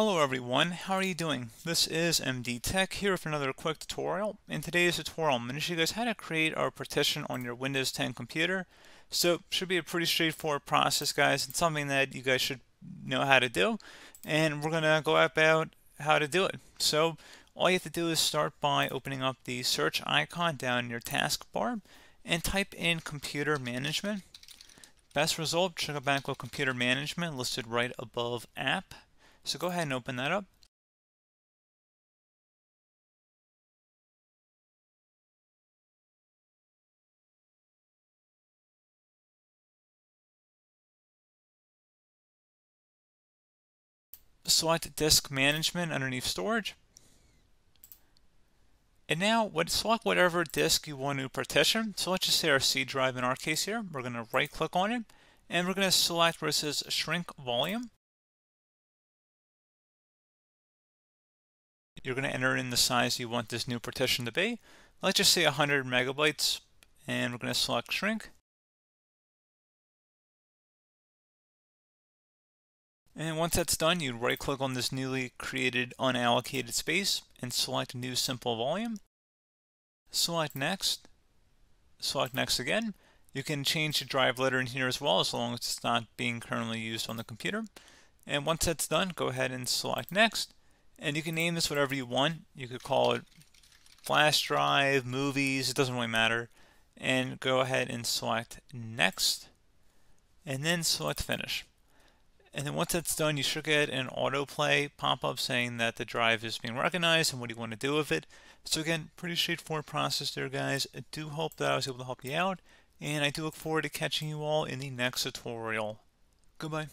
Hello everyone, how are you doing? This is MD Tech here with another quick tutorial. In today's tutorial, I'm going to show you guys how to create a partition on your Windows 10 computer. So should be a pretty straightforward process guys and something that you guys should know how to do. And we're going to go about how to do it. So all you have to do is start by opening up the search icon down in your taskbar and type in computer management. Best result should go back with computer management listed right above app so go ahead and open that up. Select Disk Management underneath Storage. And now select whatever disk you want to partition. So let's just say our C drive in our case here. We're going to right click on it and we're going to select where it says shrink volume. you're going to enter in the size you want this new partition to be. Let's just say 100 megabytes, and we're going to select shrink. And once that's done, you right click on this newly created unallocated space and select New Simple Volume. Select Next. Select Next again. You can change the drive letter in here as well as long as it's not being currently used on the computer. And once that's done, go ahead and select Next. And you can name this whatever you want. You could call it flash drive, movies, it doesn't really matter. And go ahead and select next and then select finish. And then once that's done, you should get an autoplay pop-up saying that the drive is being recognized and what do you want to do with it. So again, pretty straightforward process there, guys. I do hope that I was able to help you out, and I do look forward to catching you all in the next tutorial. Goodbye.